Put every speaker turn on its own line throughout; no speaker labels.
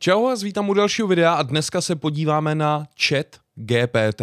Čau a vítám u dalšího videa a dneska se podíváme na chat GPT.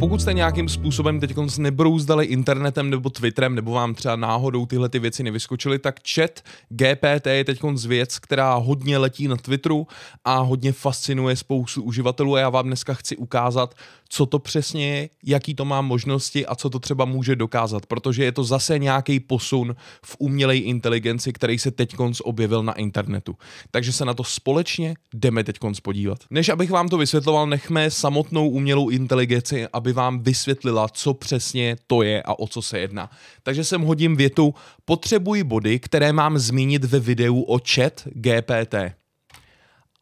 Pokud jste nějakým způsobem teď nebrouzdali internetem nebo Twitterem, nebo vám třeba náhodou tyhle ty věci nevyskočily, tak chat GPT je teď věc, která hodně letí na Twitteru a hodně fascinuje spoustu uživatelů a já vám dneska chci ukázat, co to přesně je, jaký to má možnosti a co to třeba může dokázat, protože je to zase nějaký posun v umělé inteligenci, který se teď objevil na internetu. Takže se na to společně jdeme teď podívat. Než abych vám to vysvětloval, nechme samotnou umělou inteligenci, aby vám vysvětlila, co přesně to je a o co se jedná. Takže sem hodím větu, potřebuji body, které mám zmínit ve videu o chat GPT.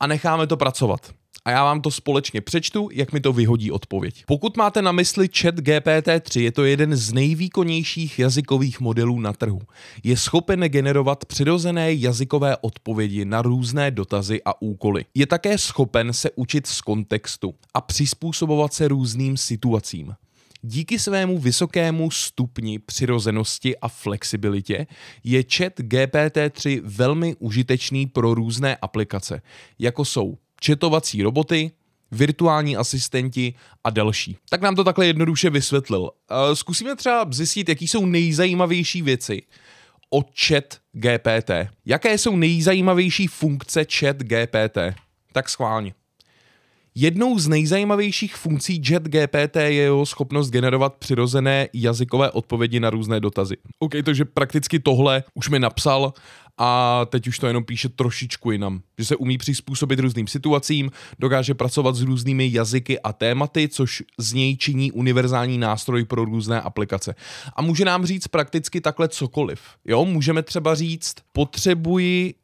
A necháme to pracovat a já vám to společně přečtu, jak mi to vyhodí odpověď. Pokud máte na mysli chat GPT-3, je to jeden z nejvýkonnějších jazykových modelů na trhu. Je schopen generovat přirozené jazykové odpovědi na různé dotazy a úkoly. Je také schopen se učit z kontextu a přizpůsobovat se různým situacím. Díky svému vysokému stupni přirozenosti a flexibilitě je chat GPT-3 velmi užitečný pro různé aplikace, jako jsou četovací roboty, virtuální asistenti a další. Tak nám to takhle jednoduše vysvětlil. Eh, zkusíme třeba zjistit, jaký jsou nejzajímavější věci o chat GPT. Jaké jsou nejzajímavější funkce chat GPT? Tak schválně. Jednou z nejzajímavějších funkcí JetGPT je jeho schopnost generovat přirozené jazykové odpovědi na různé dotazy. OK, takže prakticky tohle už mi napsal a teď už to jenom píše trošičku jinam. Že se umí přizpůsobit různým situacím, dokáže pracovat s různými jazyky a tématy, což z něj činí univerzální nástroj pro různé aplikace. A může nám říct prakticky takhle cokoliv. Jo, můžeme třeba říct, potřebuji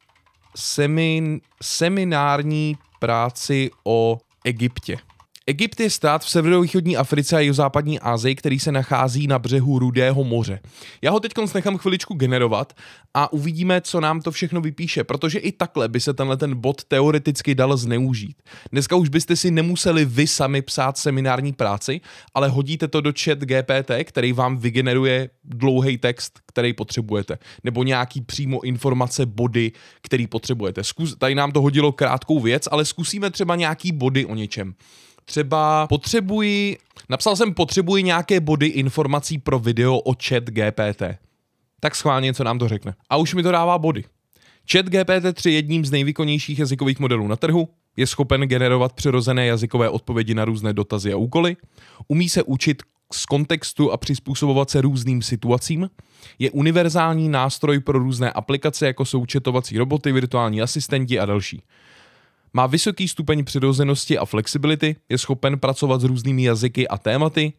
semin, seminární práci o Egyptě. Egypt je stát v severovýchodní Africe a jihozápadní Asii, který se nachází na břehu Rudého moře. Já ho teď nechám chviličku generovat a uvidíme, co nám to všechno vypíše, protože i takhle by se tenhle ten bod teoreticky dal zneužít. Dneska už byste si nemuseli vy sami psát seminární práci, ale hodíte to do chat GPT, který vám vygeneruje dlouhý text, který potřebujete, nebo nějaký přímo informace, body, který potřebujete. Zkus, tady nám to hodilo krátkou věc, ale zkusíme třeba nějaký body o něčem třeba potřebuji, napsal jsem potřebuji nějaké body informací pro video o chat GPT. Tak schválně, co nám to řekne. A už mi to dává body. Chat GPT-3 je jedním z nejvýkonnějších jazykových modelů na trhu, je schopen generovat přirozené jazykové odpovědi na různé dotazy a úkoly, umí se učit z kontextu a přizpůsobovat se různým situacím, je univerzální nástroj pro různé aplikace, jako jsou četovací roboty, virtuální asistenti a další. Má vysoký stupeň přirozenosti a flexibility, je schopen pracovat s různými jazyky a tématy,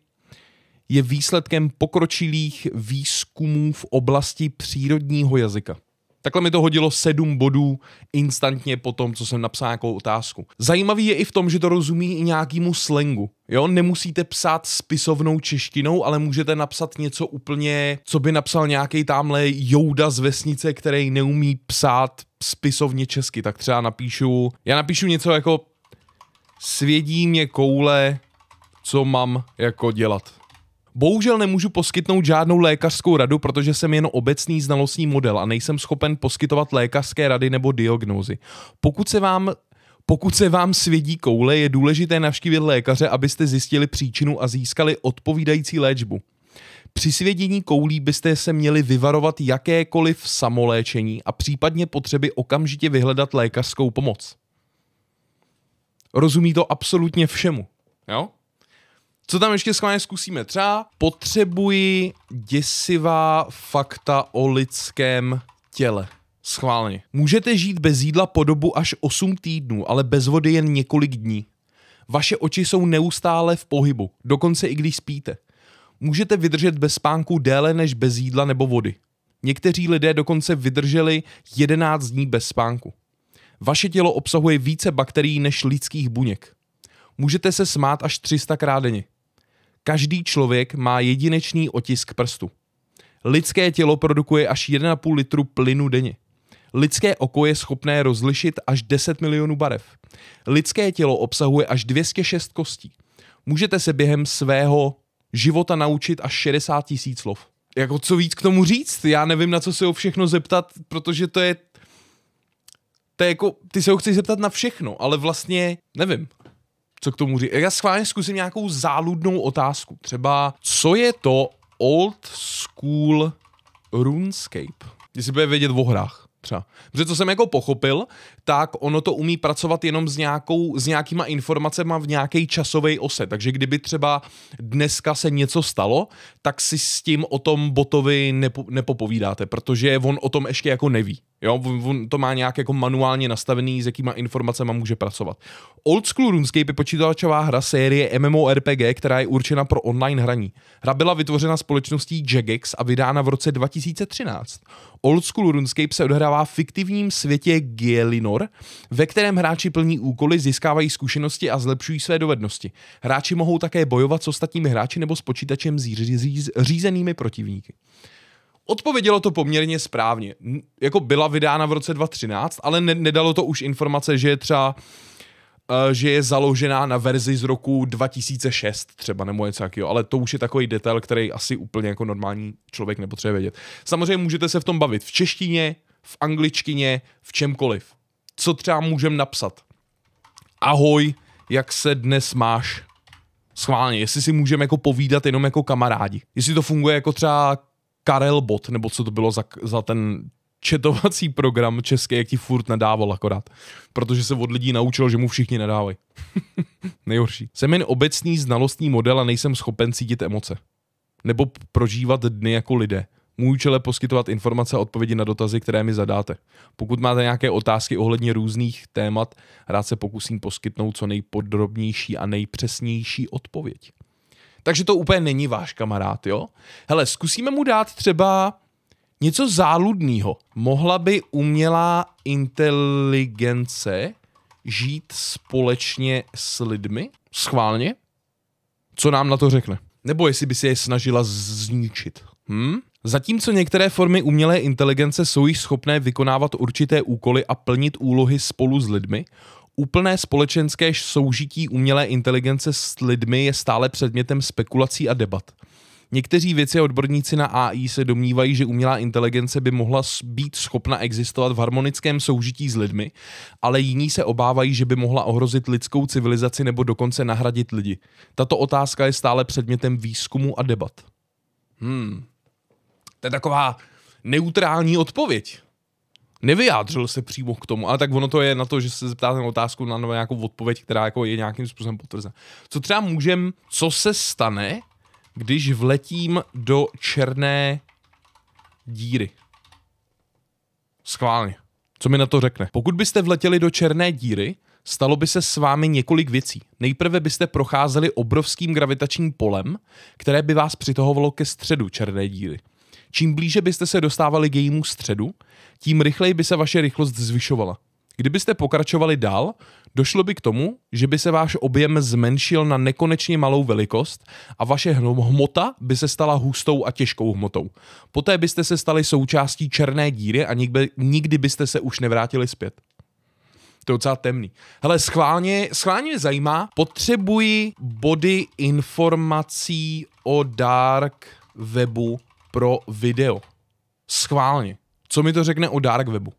je výsledkem pokročilých výzkumů v oblasti přírodního jazyka. Takhle mi to hodilo sedm bodů instantně po tom, co jsem napsal nějakou otázku. Zajímavý je i v tom, že to rozumí i nějakému slengu. Jo, nemusíte psát spisovnou češtinou, ale můžete napsat něco úplně, co by napsal nějaký tamhle jouda z vesnice, který neumí psát spisovně česky. Tak třeba napíšu, já napíšu něco jako svědí mě koule, co mám jako dělat. Bohužel nemůžu poskytnout žádnou lékařskou radu, protože jsem jen obecný znalostní model a nejsem schopen poskytovat lékařské rady nebo diagnózy. Pokud se vám pokud se vám svědí koule, je důležité navštívit lékaře, abyste zjistili příčinu a získali odpovídající léčbu. Při svědění koulí byste se měli vyvarovat jakékoliv samoléčení a případně potřeby okamžitě vyhledat lékařskou pomoc. Rozumí to absolutně všemu. Jo? Co tam ještě schválně zkusíme? Třeba potřebuji děsivá fakta o lidském těle. Schválně. Můžete žít bez jídla po dobu až 8 týdnů, ale bez vody jen několik dní. Vaše oči jsou neustále v pohybu, dokonce i když spíte. Můžete vydržet bez spánku déle než bez jídla nebo vody. Někteří lidé dokonce vydrželi 11 dní bez spánku. Vaše tělo obsahuje více bakterií než lidských buněk. Můžete se smát až 300 krát denně. Každý člověk má jedinečný otisk prstu. Lidské tělo produkuje až 1,5 litru plynu denně. Lidské oko je schopné rozlišit až 10 milionů barev. Lidské tělo obsahuje až 206 kostí. Můžete se během svého života naučit až 60 tisíc slov. Jako co víc k tomu říct? Já nevím, na co se ho všechno zeptat, protože to je... To je jako, ty se ho chceš zeptat na všechno, ale vlastně nevím co k tomu říct. Já schválně zkusím nějakou záludnou otázku. Třeba, co je to old school runescape? Jestli bude vědět o hrách třeba. Protože co jsem jako pochopil, tak ono to umí pracovat jenom s, nějakou, s nějakýma informacemi v nějaké časové ose. Takže kdyby třeba dneska se něco stalo, tak si s tím o tom botovi nepo, nepopovídáte, protože on o tom ještě jako neví. Jo, on to má nějak jako manuálně nastavený, s jakýma informacemi může pracovat. Old School RuneScape je počítačová hra série MMORPG, která je určena pro online hraní. Hra byla vytvořena společností Jagex a vydána v roce 2013. Old School RuneScape se odehrává odehrává v fiktivním světě Gielinor, ve kterém hráči plní úkoly, získávají zkušenosti a zlepšují své dovednosti. Hráči mohou také bojovat s ostatními hráči nebo s počítačem řízenými protivníky. Odpovědělo to poměrně správně. Jako byla vydána v roce 2013, ale ne- nedalo to už informace, že je třeba eh, že je založená na verzi z roku 2006 třeba nebo něco takového, ale to už je takový detail, který asi úplně jako normální člověk nepotřebuje vědět. Samozřejmě můžete se v tom bavit v češtině, v angličtině, v čemkoliv. Co třeba můžem napsat? Ahoj, jak se dnes máš? Schválně, jestli si můžeme jako povídat jenom jako kamarádi. Jestli to funguje jako třeba Karel Bot, nebo co to bylo za, za ten četovací program český, jak ti furt nadával akorát. Protože se od lidí naučil, že mu všichni nadávají. Nejhorší. Jsem jen obecný znalostní model a nejsem schopen cítit emoce. Nebo prožívat dny jako lidé. Můj účel je poskytovat informace a odpovědi na dotazy, které mi zadáte. Pokud máte nějaké otázky ohledně různých témat, rád se pokusím poskytnout co nejpodrobnější a nejpřesnější odpověď. Takže to úplně není váš kamarád, jo? Hele, zkusíme mu dát třeba něco záludného. Mohla by umělá inteligence žít společně s lidmi? Schválně? Co nám na to řekne? Nebo jestli by se je snažila zničit? Hm? Zatímco některé formy umělé inteligence jsou již schopné vykonávat určité úkoly a plnit úlohy spolu s lidmi, úplné společenské soužití umělé inteligence s lidmi je stále předmětem spekulací a debat. Někteří věci a odborníci na AI se domnívají, že umělá inteligence by mohla být schopna existovat v harmonickém soužití s lidmi, ale jiní se obávají, že by mohla ohrozit lidskou civilizaci nebo dokonce nahradit lidi. Tato otázka je stále předmětem výzkumu a debat. Hmm. To je taková neutrální odpověď. Nevyjádřil se přímo k tomu, ale tak ono to je na to, že se zeptáte na otázku na nějakou odpověď, která jako je nějakým způsobem potvrzena. Co třeba můžem, co se stane, když vletím do černé díry? Schválně. Co mi na to řekne? Pokud byste vletěli do černé díry, stalo by se s vámi několik věcí. Nejprve byste procházeli obrovským gravitačním polem, které by vás přitahovalo ke středu černé díry. Čím blíže byste se dostávali k jejímu středu, tím rychleji by se vaše rychlost zvyšovala. Kdybyste pokračovali dál, došlo by k tomu, že by se váš objem zmenšil na nekonečně malou velikost a vaše hmota by se stala hustou a těžkou hmotou. Poté byste se stali součástí černé díry a nikdy, nikdy byste se už nevrátili zpět. To je docela temný. Hele, schválně, schválně mě zajímá, potřebuji body informací o dark webu pro video. Schválně. Co mi to řekne o dark webu?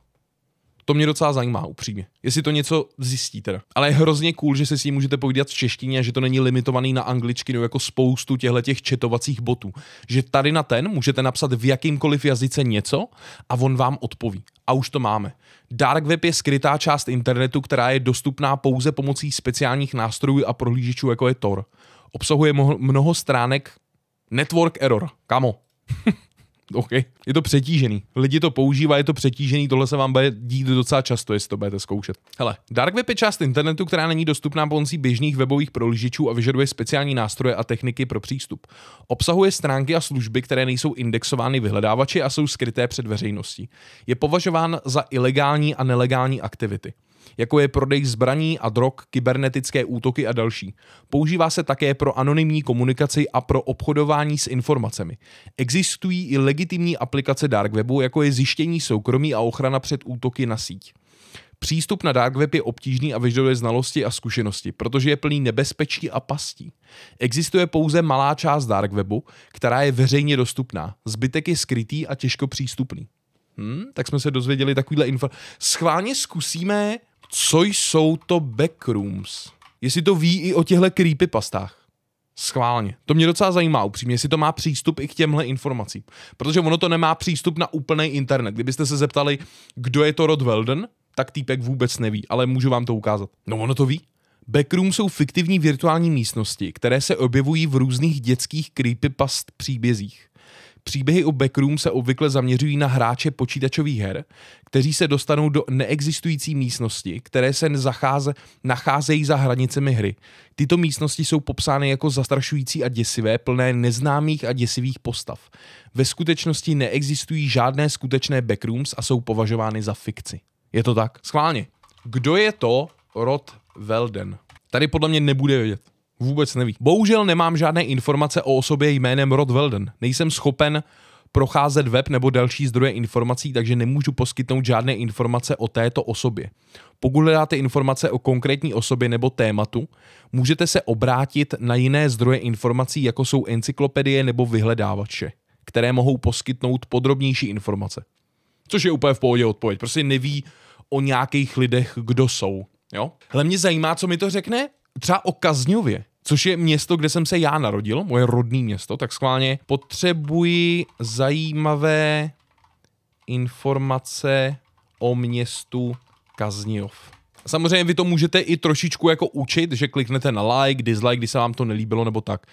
To mě docela zajímá, upřímně. Jestli to něco zjistí teda. Ale je hrozně cool, že se s ním můžete povídat v češtině a že to není limitovaný na nebo jako spoustu těchto těch četovacích botů. Že tady na ten můžete napsat v jakýmkoliv jazyce něco a on vám odpoví. A už to máme. Dark web je skrytá část internetu, která je dostupná pouze pomocí speciálních nástrojů a prohlížečů, jako je Tor. Obsahuje mnoho stránek Network Error. Kamo, OK. Je to přetížený. Lidi to používají, je to přetížený, tohle se vám bude dít docela často, jestli to budete zkoušet. Hele, Dark Web je část internetu, která není dostupná pomocí běžných webových prolížičů a vyžaduje speciální nástroje a techniky pro přístup. Obsahuje stránky a služby, které nejsou indexovány vyhledávači a jsou skryté před veřejností. Je považován za ilegální a nelegální aktivity jako je prodej zbraní a drog, kybernetické útoky a další. Používá se také pro anonymní komunikaci a pro obchodování s informacemi. Existují i legitimní aplikace dark webu, jako je zjištění soukromí a ochrana před útoky na síť. Přístup na dark web je obtížný a vyžaduje znalosti a zkušenosti, protože je plný nebezpečí a pastí. Existuje pouze malá část dark webu, která je veřejně dostupná. Zbytek je skrytý a těžko přístupný. Hmm, tak jsme se dozvěděli takovýhle info. Schválně zkusíme co jsou to backrooms. Jestli to ví i o těchto creepypastách. Schválně. To mě docela zajímá upřímně, jestli to má přístup i k těmhle informacím. Protože ono to nemá přístup na úplný internet. Kdybyste se zeptali, kdo je to Rod Weldon, tak týpek vůbec neví, ale můžu vám to ukázat. No ono to ví. Backroom jsou fiktivní virtuální místnosti, které se objevují v různých dětských creepypast příbězích. Příběhy o Backroom se obvykle zaměřují na hráče počítačových her, kteří se dostanou do neexistující místnosti, které se zacháze, nacházejí za hranicemi hry. Tyto místnosti jsou popsány jako zastrašující a děsivé, plné neznámých a děsivých postav. Ve skutečnosti neexistují žádné skutečné backrooms a jsou považovány za fikci. Je to tak? Schválně. Kdo je to Rod Velden? Tady podle mě nebude vědět. Vůbec neví. Bohužel nemám žádné informace o osobě jménem Rod Weldon. Nejsem schopen procházet web nebo další zdroje informací, takže nemůžu poskytnout žádné informace o této osobě. Pokud hledáte informace o konkrétní osobě nebo tématu, můžete se obrátit na jiné zdroje informací, jako jsou encyklopedie nebo vyhledávače, které mohou poskytnout podrobnější informace. Což je úplně v pohodě odpověď. Prostě neví o nějakých lidech, kdo jsou. Jo? Hle, mě zajímá, co mi to řekne třeba o Kazňově, což je město, kde jsem se já narodil, moje rodné město, tak schválně potřebuji zajímavé informace o městu Kazňov. Samozřejmě vy to můžete i trošičku jako učit, že kliknete na like, dislike, když se vám to nelíbilo nebo tak.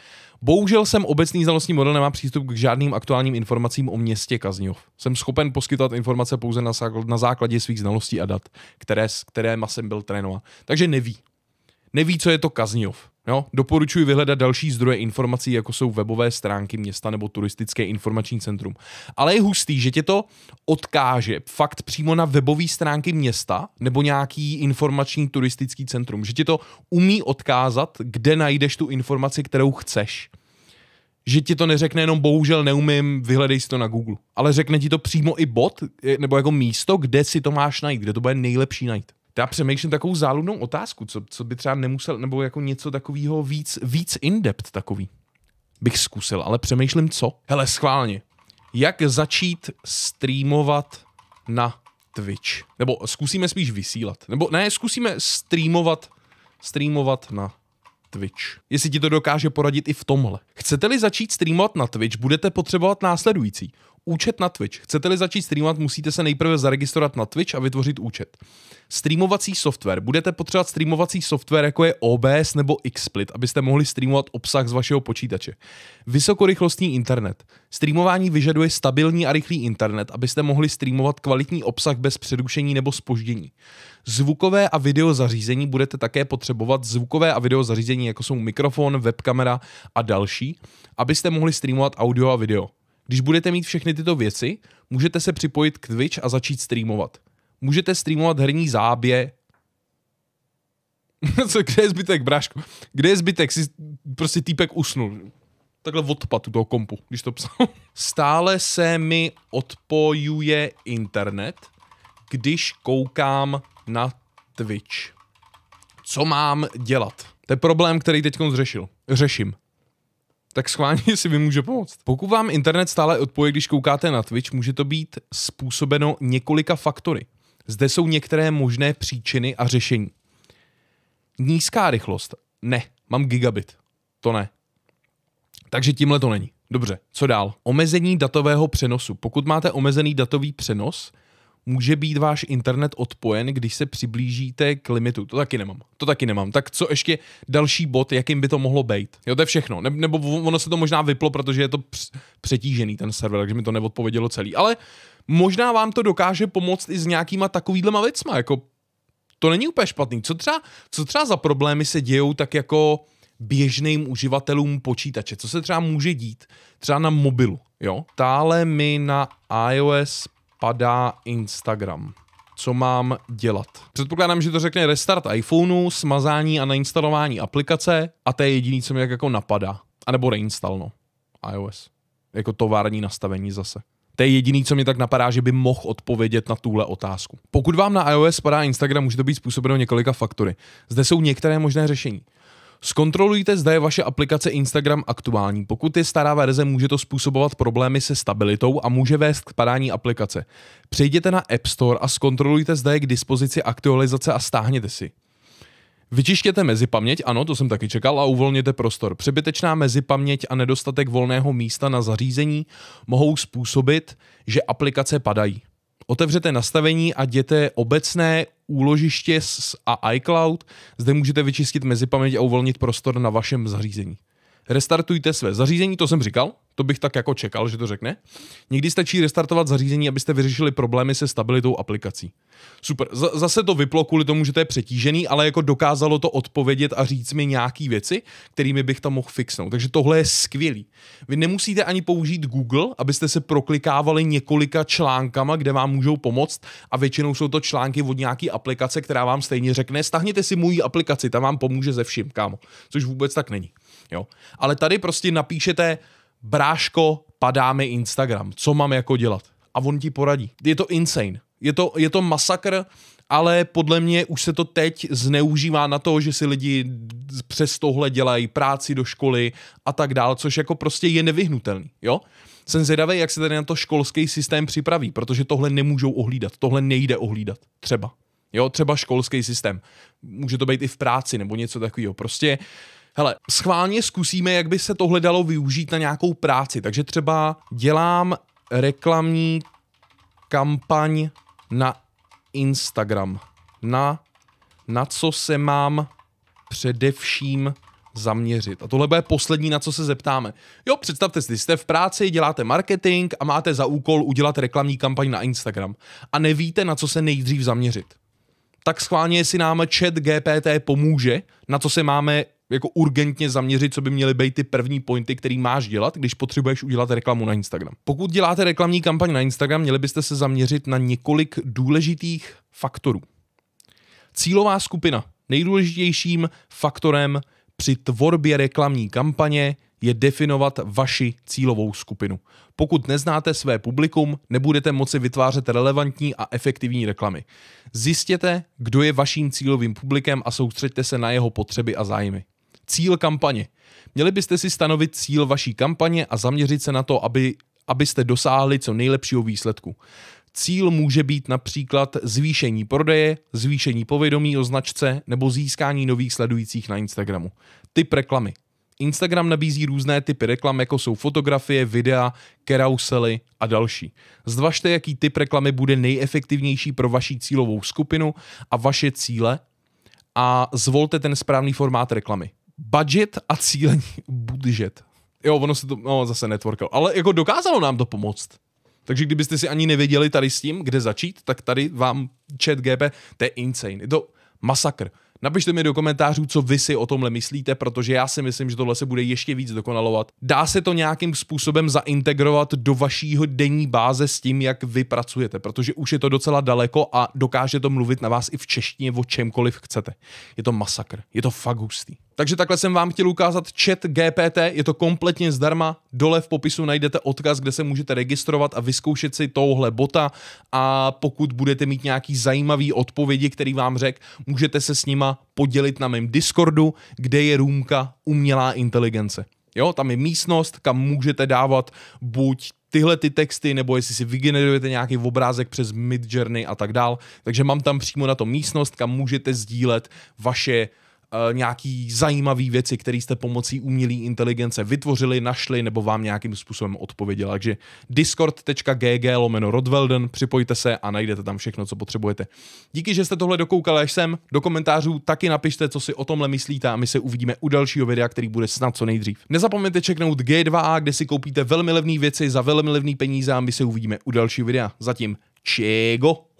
Bohužel jsem obecný znalostní model nemá přístup k žádným aktuálním informacím o městě Kazňov. Jsem schopen poskytovat informace pouze na základě svých znalostí a dat, které, které jsem byl trénovat. Takže neví neví, co je to Kazňov. Jo? Doporučuji vyhledat další zdroje informací, jako jsou webové stránky města nebo turistické informační centrum. Ale je hustý, že tě to odkáže fakt přímo na webové stránky města nebo nějaký informační turistický centrum. Že tě to umí odkázat, kde najdeš tu informaci, kterou chceš. Že ti to neřekne jenom bohužel neumím, vyhledej si to na Google. Ale řekne ti to přímo i bod, nebo jako místo, kde si to máš najít, kde to bude nejlepší najít já přemýšlím takovou záludnou otázku, co, co by třeba nemusel, nebo jako něco takového víc, víc in-depth takový bych zkusil, ale přemýšlím co. Hele, schválně. Jak začít streamovat na Twitch? Nebo zkusíme spíš vysílat. Nebo ne, zkusíme streamovat, streamovat na Twitch. Jestli ti to dokáže poradit i v tomhle. Chcete-li začít streamovat na Twitch, budete potřebovat následující. Účet na Twitch. Chcete-li začít streamovat, musíte se nejprve zaregistrovat na Twitch a vytvořit účet. Streamovací software. Budete potřebovat streamovací software, jako je OBS nebo Xsplit, abyste mohli streamovat obsah z vašeho počítače. Vysokorychlostní internet. Streamování vyžaduje stabilní a rychlý internet, abyste mohli streamovat kvalitní obsah bez přerušení nebo spoždění. Zvukové a video zařízení budete také potřebovat zvukové a video zařízení, jako jsou mikrofon, webkamera a další, abyste mohli streamovat audio a video. Když budete mít všechny tyto věci, můžete se připojit k Twitch a začít streamovat. Můžete streamovat herní zábě, co, kde je zbytek, brášku? Kde je zbytek? Jsi prostě týpek usnul. Takhle odpad u toho kompu, když to psal. Stále se mi odpojuje internet, když koukám na Twitch. Co mám dělat? To je problém, který teď zřešil. Řeším tak schválně si může pomoct. Pokud vám internet stále odpoje, když koukáte na Twitch, může to být způsobeno několika faktory. Zde jsou některé možné příčiny a řešení. Nízká rychlost. Ne, mám gigabit. To ne. Takže tímhle to není. Dobře, co dál? Omezení datového přenosu. Pokud máte omezený datový přenos, může být váš internet odpojen, když se přiblížíte k limitu. To taky nemám. To taky nemám. Tak co ještě další bod, jakým by to mohlo být? Jo, to je všechno. Ne, nebo ono se to možná vyplo, protože je to přetížený ten server, takže mi to neodpovědělo celý. Ale možná vám to dokáže pomoct i s nějakýma takovýhlema věcma, jako to není úplně špatný. Co třeba, co třeba za problémy se dějou tak jako běžným uživatelům počítače? Co se třeba může dít? Třeba na mobilu, jo? Tále mi na iOS padá Instagram. Co mám dělat? Předpokládám, že to řekne restart iPhoneu, smazání a nainstalování aplikace a to je jediný, co mi jako napadá. A nebo reinstall, no. iOS. Jako tovární nastavení zase. To je jediný, co mě tak napadá, že by mohl odpovědět na tuhle otázku. Pokud vám na iOS padá Instagram, může to být způsobeno několika faktory. Zde jsou některé možné řešení. Zkontrolujte, zda je vaše aplikace Instagram aktuální. Pokud je stará verze, může to způsobovat problémy se stabilitou a může vést k padání aplikace. Přejděte na App Store a zkontrolujte, zda je k dispozici aktualizace a stáhněte si. Vyčištěte mezipaměť, ano, to jsem taky čekal, a uvolněte prostor. Přebytečná mezipaměť a nedostatek volného místa na zařízení mohou způsobit, že aplikace padají. Otevřete nastavení a jděte obecné úložiště a iCloud. Zde můžete vyčistit mezipaměť a uvolnit prostor na vašem zařízení restartujte své zařízení, to jsem říkal, to bych tak jako čekal, že to řekne. Někdy stačí restartovat zařízení, abyste vyřešili problémy se stabilitou aplikací. Super, Z- zase to vyplo kvůli tomu, že to je přetížený, ale jako dokázalo to odpovědět a říct mi nějaký věci, kterými bych tam mohl fixnout. Takže tohle je skvělý. Vy nemusíte ani použít Google, abyste se proklikávali několika článkama, kde vám můžou pomoct a většinou jsou to články od nějaký aplikace, která vám stejně řekne, stahněte si moji aplikaci, ta vám pomůže ze vším, kámo. Což vůbec tak není. Jo? Ale tady prostě napíšete, bráško, padá mi Instagram, co mám jako dělat? A on ti poradí. Je to insane. Je to, je to masakr, ale podle mě už se to teď zneužívá na to, že si lidi přes tohle dělají práci do školy a tak dál, což jako prostě je nevyhnutelný, jo? Jsem zvědavý, jak se tady na to školský systém připraví, protože tohle nemůžou ohlídat, tohle nejde ohlídat, třeba. Jo, třeba školský systém. Může to být i v práci nebo něco takového. Prostě uh, hele, schválně zkusíme, jak by se tohle dalo využít na nějakou práci. Takže třeba dělám reklamní kampaň na Instagram. Na, na co se mám především zaměřit. A tohle bude poslední, na co se zeptáme. Jo, představte si, jste v práci, děláte marketing a máte za úkol udělat reklamní kampaň na Instagram a nevíte, na co se nejdřív zaměřit. Tak schválně, jestli nám chat GPT pomůže, na co se máme jako urgentně zaměřit, co by měly být ty první pointy, který máš dělat, když potřebuješ udělat reklamu na Instagram. Pokud děláte reklamní kampaň na Instagram, měli byste se zaměřit na několik důležitých faktorů. Cílová skupina. Nejdůležitějším faktorem při tvorbě reklamní kampaně je definovat vaši cílovou skupinu. Pokud neznáte své publikum, nebudete moci vytvářet relevantní a efektivní reklamy. Zjistěte, kdo je vaším cílovým publikem a soustřeďte se na jeho potřeby a zájmy. Cíl kampaně. Měli byste si stanovit cíl vaší kampaně a zaměřit se na to, aby, abyste dosáhli co nejlepšího výsledku. Cíl může být například zvýšení prodeje, zvýšení povědomí o značce nebo získání nových sledujících na Instagramu. Typ reklamy. Instagram nabízí různé typy reklam, jako jsou fotografie, videa, kerausely a další. Zvažte, jaký typ reklamy bude nejefektivnější pro vaši cílovou skupinu a vaše cíle a zvolte ten správný formát reklamy budget a cílení. Budget. Jo, ono se to, no zase networkal. Ale jako dokázalo nám to pomoct. Takže kdybyste si ani nevěděli tady s tím, kde začít, tak tady vám chat GP, to je insane. Je to masakr. Napište mi do komentářů, co vy si o tomhle myslíte, protože já si myslím, že tohle se bude ještě víc dokonalovat. Dá se to nějakým způsobem zaintegrovat do vašího denní báze s tím, jak vy pracujete, protože už je to docela daleko a dokáže to mluvit na vás i v češtině o čemkoliv chcete. Je to masakr, je to fakt hustý. Takže takhle jsem vám chtěl ukázat chat GPT, je to kompletně zdarma, dole v popisu najdete odkaz, kde se můžete registrovat a vyzkoušet si touhle bota a pokud budete mít nějaký zajímavý odpovědi, který vám řek, můžete se s nima podělit na mém Discordu, kde je růmka umělá inteligence. Jo, tam je místnost, kam můžete dávat buď tyhle ty texty, nebo jestli si vygenerujete nějaký obrázek přes Midjourney a tak dál. Takže mám tam přímo na to místnost, kam můžete sdílet vaše Eh, nějaký zajímavý věci, které jste pomocí umělé inteligence vytvořili, našli nebo vám nějakým způsobem odpověděla. Takže discord.gg lomeno Rodvelden, připojte se a najdete tam všechno, co potřebujete. Díky, že jste tohle dokoukali až sem. Do komentářů taky napište, co si o tomhle myslíte a my se uvidíme u dalšího videa, který bude snad co nejdřív. Nezapomeňte čeknout G2A, kde si koupíte velmi levné věci za velmi levné peníze a my se uvidíme u dalšího videa. Zatím, čego?